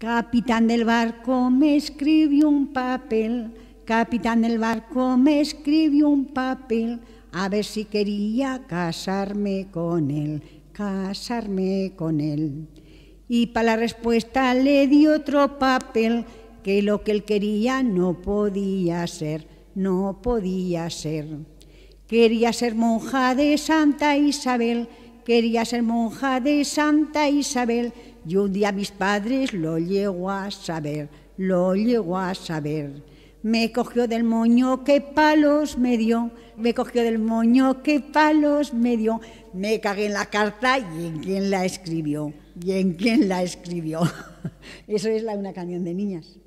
Capitán del barco me escribió un papel, capitán del barco me escribió un papel, a ver si quería casarme con él, casarme con él. Y para la respuesta le di otro papel, que lo que él quería no podía ser, no podía ser. Quería ser monja de Santa Isabel, quería ser monja de Santa Isabel yo un día a mis padres lo llego a saber, lo llego a saber. Me cogió del moño, qué palos me dio. Me cogió del moño, qué palos me dio. Me cagué en la carta y en quién la escribió. Y en quién la escribió. Eso es la, una canción de niñas.